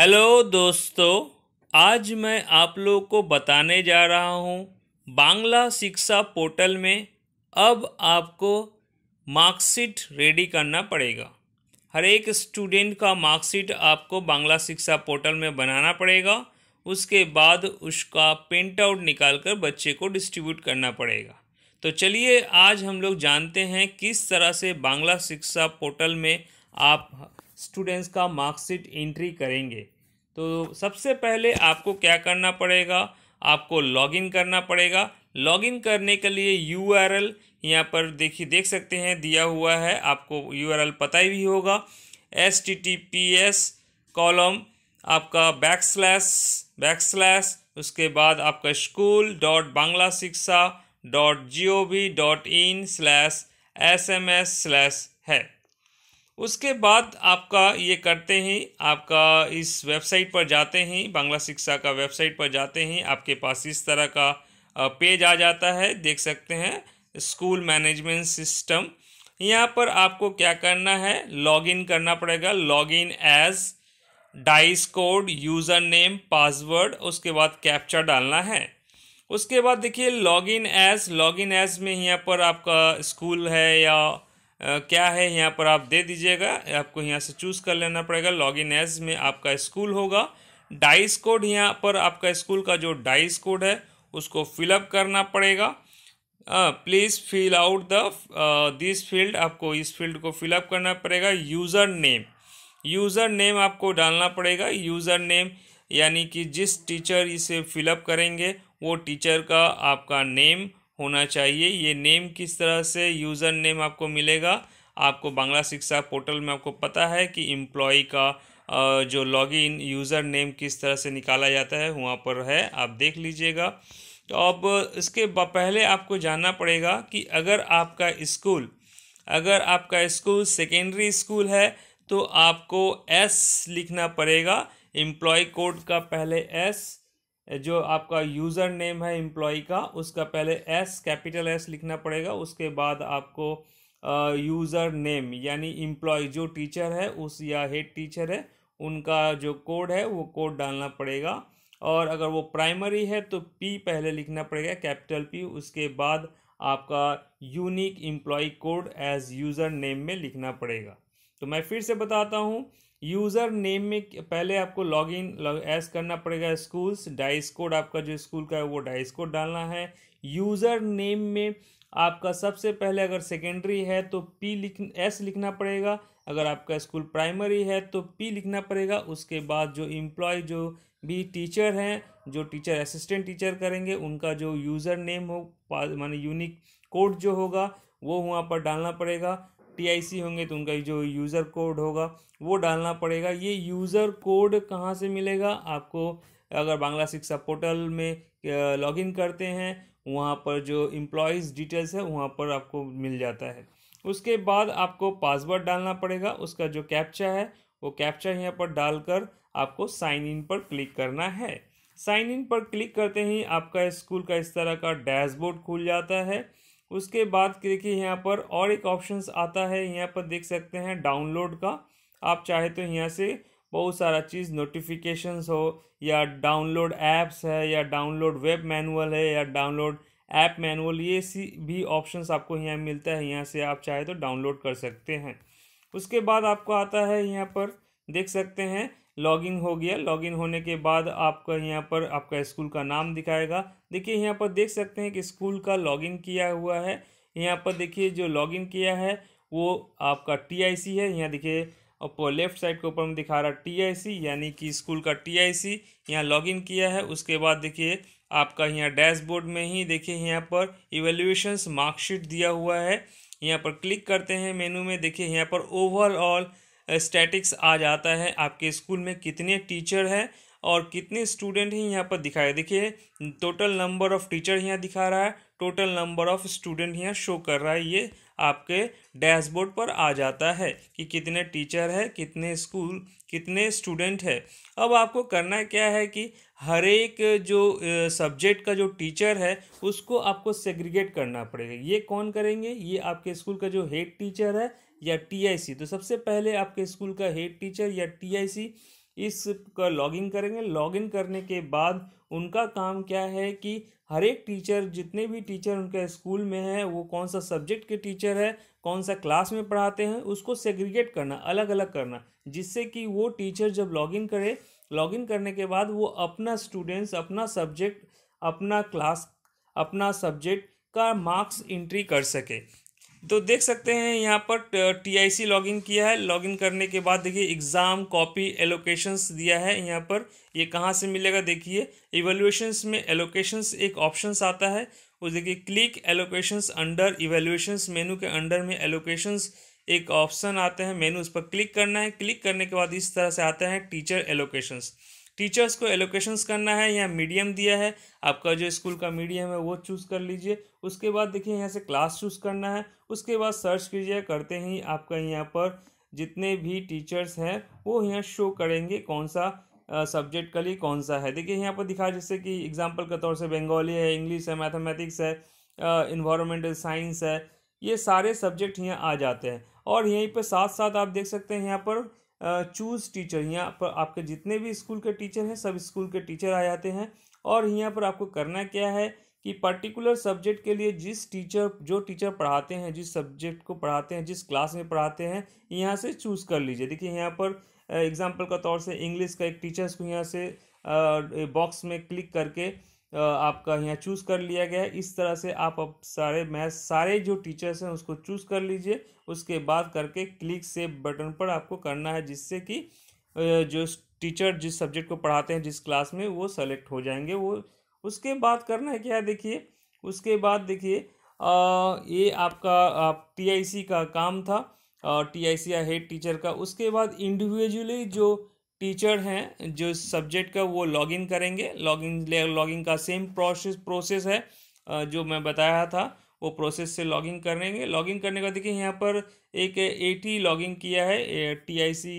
hello दोस्तों आज मैं आप लोग को बताने जा रहा हूँ बांग्ला शिक्षा पोर्टल में अब आपको मार्कशीट रेडी करना पड़ेगा हर एक स्टूडेंट का मार्कशीट आपको बांग्ला शिक्षा पोर्टल में बनाना पड़ेगा उसके बाद उसका प्रिंट आउट निकाल कर बच्चे को डिस्ट्रीब्यूट करना पड़ेगा तो चलिए आज हम लोग जानते हैं किस तरह से बांग्ला शिक्षा पोर्टल में आप स्टूडेंट्स का मार्कशीट एंट्री करेंगे तो सबसे पहले आपको क्या करना पड़ेगा आपको लॉगिन करना पड़ेगा लॉगिन करने के लिए यू आर एल यहाँ पर देखिए देख सकते हैं दिया हुआ है आपको यू आर एल पता ही भी होगा S T T P S colon आपका बैक स्लैस बैक स्लैस उसके बाद आपका school dot Bangla Shiksha dot G O V dot in slash S M S slash है उसके बाद आपका ये करते हैं आपका इस वेबसाइट पर जाते हैं बांग्ला शिक्षा का वेबसाइट पर जाते हैं आपके पास इस तरह का पेज आ जाता है देख सकते हैं स्कूल मैनेजमेंट सिस्टम यहाँ पर आपको क्या करना है लॉगिन करना पड़ेगा login as DISE code user name password उसके बाद कैप्चर डालना है उसके बाद देखिए लॉगिन एज लॉगिन एज में यहाँ पर आपका स्कूल है या क्या है यहाँ पर आप दे दीजिएगा आपको यहाँ से चूज़ कर लेना पड़ेगा लॉग इन एज में आपका स्कूल होगा डाइस कोड यहाँ पर आपका स्कूल का जो डाइस कोड है उसको फिलअप करना पड़ेगा please fill out the this field आपको इस फील्ड को फिलअप करना पड़ेगा यूज़र नेम यूज़र नेम आपको डालना पड़ेगा यूज़र नेम यानी कि जिस टीचर इसे फिलअप करेंगे वो टीचर का आपका नेम होना चाहिए ये नेम किस तरह से यूज़र नेम आपको मिलेगा आपको बांग्ला शिक्षा पोर्टल में आपको पता है कि एम्प्लॉ का जो लॉगिन यूज़र नेम किस तरह से निकाला जाता है वहाँ पर है आप देख लीजिएगा तो अब इसके पहले आपको जानना पड़ेगा कि अगर आपका स्कूल अगर आपका स्कूल सेकेंडरी स्कूल है तो आपको एस लिखना पड़ेगा एम्प्लॉय कोड का पहले एस जो आपका यूज़र नेम है एम्प्लॉय का उसका पहले एस कैपिटल एस लिखना पड़ेगा उसके बाद आपको यूज़र नेम यानी एम्प्लॉय जो टीचर है उस या हेड टीचर है उनका जो कोड है वो कोड डालना पड़ेगा और अगर वो प्राइमरी है तो पी पहले लिखना पड़ेगा कैपिटल पी उसके बाद आपका unique employ code as user name में लिखना पड़ेगा तो मैं फिर से बताता हूँ यूज़र नेम में पहले आपको लॉगिन लॉग एस करना पड़ेगा स्कूल्स डाइस कोड आपका जो स्कूल का है वो डाइस कोड डालना है यूज़र नेम में आपका सबसे पहले अगर सेकेंडरी है तो पी लिख एस लिखना पड़ेगा अगर आपका स्कूल प्राइमरी है तो पी लिखना पड़ेगा उसके बाद जो एम्प्लॉय जो भी टीचर हैं जो टीचर असिस्टेंट टीचर करेंगे उनका जो यूज़र नेम हो माने यूनिक कोड जो होगा वो वहाँ पर डालना पड़ेगा टीआईसी होंगे तो उनका जो यूज़र कोड होगा वो डालना पड़ेगा ये यूज़र कोड कहाँ से मिलेगा आपको अगर बांग्ला शिक्षा पोर्टल में लॉगिन करते हैं वहाँ पर जो इम्प्लॉयज़ डिटेल्स है वहाँ पर आपको मिल जाता है उसके बाद आपको पासवर्ड डालना पड़ेगा उसका जो कैप्चा है वो कैप्चा यहाँ पर डालकर आपको साइन इन पर क्लिक करना है साइन इन पर क्लिक करते ही आपका स्कूल का इस तरह का डैशबोर्ड खुल जाता है उसके बाद देखिए यहाँ पर और एक ऑप्शंस आता है यहाँ पर देख सकते हैं डाउनलोड का आप चाहे तो यहाँ से बहुत सारा चीज़ नोटिफिकेशंस हो या डाउनलोड ऐप्स है या डाउनलोड वेब मैनुअल है या डाउनलोड ऐप मैनुअल ये सी भी ऑप्शंस आपको यहाँ मिलता है यहाँ से आप चाहे तो डाउनलोड कर सकते हैं उसके बाद आपको आता है यहाँ पर देख सकते हैं लॉगिन हो गया लॉगिन होने के बाद आपका यहाँ पर आपका स्कूल का नाम दिखाएगा देखिए यहाँ पर देख सकते हैं कि स्कूल का लॉगिन किया हुआ है यहाँ पर देखिए जो लॉगिन किया है वो आपका टीआईसी है यहाँ देखिए और लेफ्ट साइड के ऊपर में दिखा रहा टीआईसी यानी कि स्कूल का टीआईसी यहाँ लॉगिन किया है उसके बाद देखिए आपका यहाँ डैशबोर्ड में ही देखिए यहाँ पर इवेल्यूशंस मार्कशीट दिया हुआ है यहाँ पर क्लिक करते हैं मेनू में देखिए यहाँ पर ओवरऑल स्टैटिक्स आ जाता है आपके स्कूल में कितने टीचर हैं और कितने स्टूडेंट हैं यहाँ पर दिखाए देखिए टोटल नंबर ऑफ टीचर यहाँ दिखा रहा है टोटल नंबर ऑफ स्टूडेंट यहाँ शो कर रहा है ये आपके डैशबोर्ड पर आ जाता है कि कितने टीचर है कितने स्कूल कितने स्टूडेंट है अब आपको करना क्या है कि हर एक जो सब्जेक्ट का जो टीचर है उसको आपको सेग्रीगेट करना पड़ेगा ये कौन करेंगे ये आपके स्कूल का जो हेड टीचर है या टीआईसी तो सबसे पहले आपके स्कूल का हेड टीचर या टीआईसी इस का लॉगिन करेंगे लॉगिन करने के बाद उनका काम क्या है कि हर एक टीचर जितने भी टीचर उनके स्कूल में हैं वो कौन सा सब्जेक्ट के टीचर है कौन सा क्लास में पढ़ाते हैं उसको सेग्रीगेट करना अलग अलग करना जिससे कि वो टीचर जब लॉगिन करे लॉगिन करने के बाद वो अपना स्टूडेंट्स अपना सब्जेक्ट अपना क्लास अपना सब्जेक्ट का मार्क्स इंट्री कर सके तो देख सकते हैं यहाँ पर टी आई सी लॉगिन किया है लॉगिन करने के बाद देखिए एग्ज़ाम कॉपी एलोकेशंस दिया है यहाँ पर ये यह कहाँ से मिलेगा देखिए इवेल्यूशंस में एलोकेशंस एक ऑप्शंस आता है वो देखिए click allocations under evaluations menu के अंडर में एलोकेशंस एक ऑप्शन आते हैं मेनू उस पर क्लिक करना है क्लिक करने के बाद इस तरह से आते हैं टीचर एलोकेशंस टीचर्स को एलोकेशंस करना है यहाँ मीडियम दिया है आपका जो स्कूल का मीडियम है वो चूज़ कर लीजिए उसके बाद देखिए यहाँ से क्लास चूज़ करना है उसके बाद सर्च कीजिए करते ही आपका यहाँ पर जितने भी टीचर्स हैं वो यहाँ शो करेंगे कौन सा सब्जेक्ट का लिए कौन सा है देखिए यहाँ पर दिखा जैसे कि एग्जाम्पल के तौर से बंगाली है इंग्लिश है मैथमेटिक्स है इन्वामेंटल साइंस है ये सारे सब्जेक्ट यहाँ आ जाते हैं और यहीं पर साथ साथ आप देख सकते हैं यहाँ पर चूज़ टीचर यहाँ पर आपके जितने भी स्कूल के टीचर हैं सब स्कूल के टीचर आ जाते हैं और यहाँ पर आपको करना क्या है कि पर्टिकुलर सब्जेक्ट के लिए जिस टीचर जो टीचर पढ़ाते हैं जिस सब्जेक्ट को पढ़ाते हैं जिस क्लास में पढ़ाते हैं यहाँ से चूज़ कर लीजिए देखिए यहाँ पर एग्जाम्पल का तौर से इंग्लिश का एक टीचर्स को यहाँ से बॉक्स में क्लिक करके आपका यहाँ चूज़ कर लिया गया है इस तरह से आप अब सारे मैथ सारे जो टीचर्स हैं उसको चूज़ कर लीजिए उसके बाद करके क्लिक से बटन पर आपको करना है जिससे कि जो टीचर जिस सब्जेक्ट को पढ़ाते हैं जिस क्लास में वो सेलेक्ट हो जाएंगे वो उसके बाद करना है क्या देखिए उसके बाद देखिए ये आपका आप सी का काम था टी आई या हेड टीचर का उसके बाद इंडिविजुअली जो टीचर हैं जो सब्जेक्ट का वो लॉगिन करेंगे लॉगिन लॉगिन का सेम प्रोसेस प्रोसेस है जो मैं बताया था वो प्रोसेस से लॉगिन करेंगे लॉगिन करने का देखिए यहाँ पर एक ए टी लॉगिन किया है टीआईसी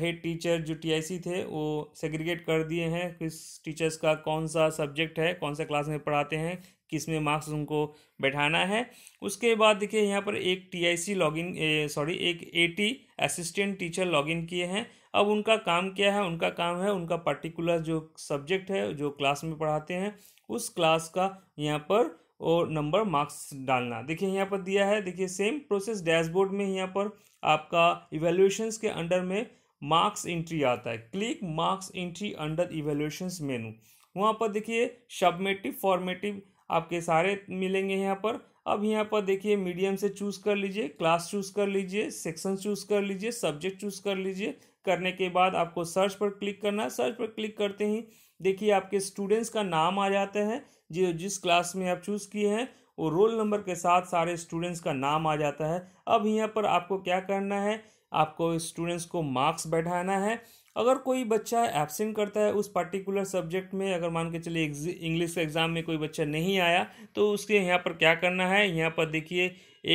हेड टीचर जो टीआईसी थे वो सेग्रीगेट कर दिए हैं किस टीचर्स का कौन सा सब्जेक्ट है कौन सा क्लास में पढ़ाते हैं किस में मार्क्स उनको बैठाना है उसके बाद देखिए यहाँ पर एक टीआईसी लॉगिन सॉरी एक एटी असिस्टेंट टीचर लॉगिन किए हैं अब उनका काम क्या है उनका काम है उनका पर्टिकुलर जो सब्जेक्ट है जो क्लास में पढ़ाते हैं उस क्लास का यहाँ पर और नंबर मार्क्स डालना देखिए यहाँ पर दिया है देखिए सेम प्रोसेस डैशबोर्ड में यहाँ पर आपका इवेल्यूशंस के अंडर में मार्क्स एंट्री आता है click marks entry under evaluations menu वहाँ पर देखिए सबमेटिव फॉर्मेटिव आपके सारे मिलेंगे यहाँ पर अब यहाँ पर देखिए मीडियम से चूज़ कर लीजिए क्लास चूज़ कर लीजिए सेक्शन चूज़ कर लीजिए सब्जेक्ट चूज़ कर लीजिए करने के बाद आपको सर्च पर क्लिक करना है सर्च पर क्लिक करते ही देखिए आपके स्टूडेंट्स का नाम आ जाता है जो जिस क्लास में आप चूज़ किए हैं वो रोल नंबर के साथ सारे स्टूडेंट्स का नाम आ जाता है अब यहाँ पर आपको क्या करना है आपको स्टूडेंट्स को मार्क्स बैठाना है अगर कोई बच्चा एबसेंट करता है उस पर्टिकुलर सब्जेक्ट में अगर मान के चलिए इंग्लिश के एग्ज़ाम में कोई बच्चा नहीं आया तो उसके यहाँ पर क्या करना है यहाँ पर देखिए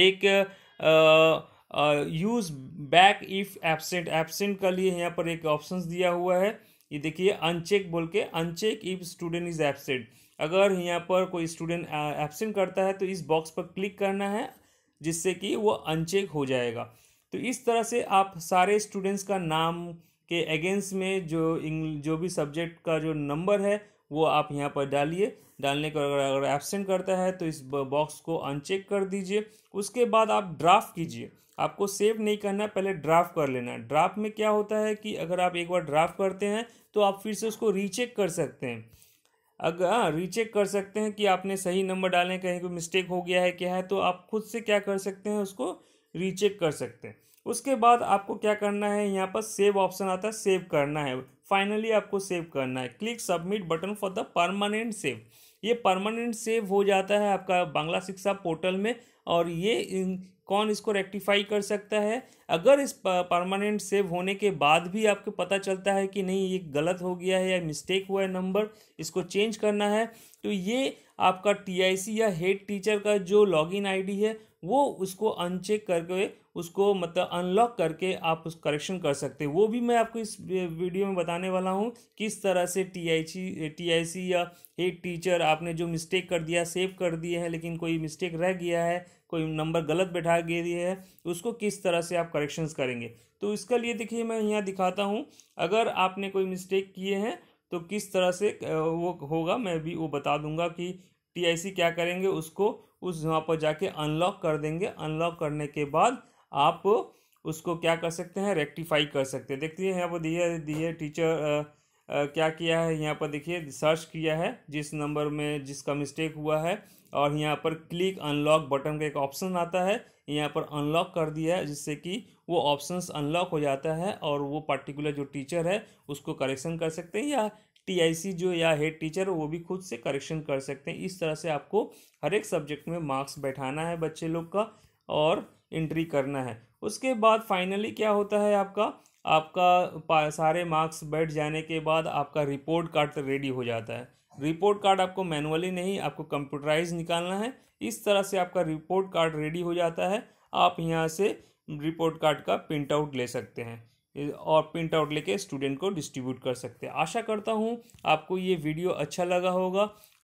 एक use back if absent absent का लिए यहाँ पर एक ऑप्शन दिया हुआ है ये देखिए अनचेक बोल के uncheck if student is absent अगर यहाँ पर कोई स्टूडेंट एबसेंट करता है तो इस बॉक्स पर क्लिक करना है जिससे कि वो अनचेक हो जाएगा तो इस तरह से आप सारे स्टूडेंट्स का नाम के अगेंस्ट में जो जो भी सब्जेक्ट का जो नंबर है वो आप यहाँ पर डालिए डालने के अगर अगर एबसेंट करता है तो इस बॉक्स को अनचेक कर दीजिए उसके बाद आप ड्राफ्ट कीजिए आपको सेव नहीं करना पहले ड्राफ्ट कर लेना ड्राफ्ट में क्या होता है कि अगर आप एक बार ड्राफ्ट करते हैं तो आप फिर से उसको रीचेक कर सकते हैं अगर हाँ रीचेक कर सकते हैं कि आपने सही नंबर डालें कहीं कोई मिस्टेक हो गया है क्या है तो आप खुद से क्या कर सकते हैं उसको रीचेक कर सकते हैं उसके बाद आपको क्या करना है यहाँ पर सेव ऑप्शन आता है सेव करना है फाइनली आपको सेव करना है click submit button for the permanent save ये परमानेंट सेव हो जाता है आपका बांग्ला शिक्षा पोर्टल में और ये इन, कौन इसको रेक्टिफाई कर सकता है अगर इस परमानेंट सेव होने के बाद भी आपको पता चलता है कि नहीं ये गलत हो गया है या मिस्टेक हुआ है नंबर इसको चेंज करना है तो ये आपका टीआईसी या हेड टीचर का जो लॉगिन आईडी है वो उसको अनचेक करके उसको मतलब अनलॉक करके आप उस करेक्शन कर सकते हैं वो भी मैं आपको इस वीडियो में बताने वाला हूँ किस तरह से T I C T I सी या एक टीचर आपने जो मिस्टेक कर दिया सेव कर दिए हैं लेकिन कोई मिस्टेक रह गया है कोई नंबर गलत बैठा गया है उसको किस तरह से आप करेक्शंस करेंगे तो इसके लिए देखिए मैं यहाँ दिखाता हूँ अगर आपने कोई मिस्टेक किए हैं तो किस तरह से वो होगा मैं भी वो बता दूंगा कि टीआईसी क्या करेंगे उसको उस वहाँ पर जाके अनलॉक कर देंगे अनलॉक करने के बाद आप उसको क्या कर सकते हैं रेक्टिफाई कर सकते हैं देखते हैं यहाँ पर दिए दिए टीचर आ, आ, क्या किया है यहाँ पर देखिए सर्च किया है जिस नंबर में जिसका मिस्टेक हुआ है और यहाँ पर क्लिक अनलॉक बटन का एक ऑप्शन आता है यहाँ पर अनलॉक कर दिया है जिससे कि वो ऑप्शंस अनलॉक हो जाता है और वो पार्टिकुलर जो टीचर है उसको करेक्शन कर सकते हैं या टी जो या हेड टीचर वो भी खुद से करेक्शन कर सकते हैं इस तरह से आपको हर एक सब्जेक्ट में मार्क्स बैठाना है बच्चे लोग का और एंट्री करना है उसके बाद फाइनली क्या होता है आपका आपका सारे मार्क्स बैठ जाने के बाद आपका रिपोर्ट कार्ड रेडी हो जाता है रिपोर्ट कार्ड आपको मैनुअली नहीं आपको कंप्यूटराइज निकालना है इस तरह से आपका रिपोर्ट कार्ड रेडी हो जाता है आप यहाँ से रिपोर्ट कार्ड का प्रिंट आउट ले सकते हैं और प्रिंट आउट लेके स्टूडेंट को डिस्ट्रीब्यूट कर सकते हैं आशा करता हूँ आपको ये वीडियो अच्छा लगा होगा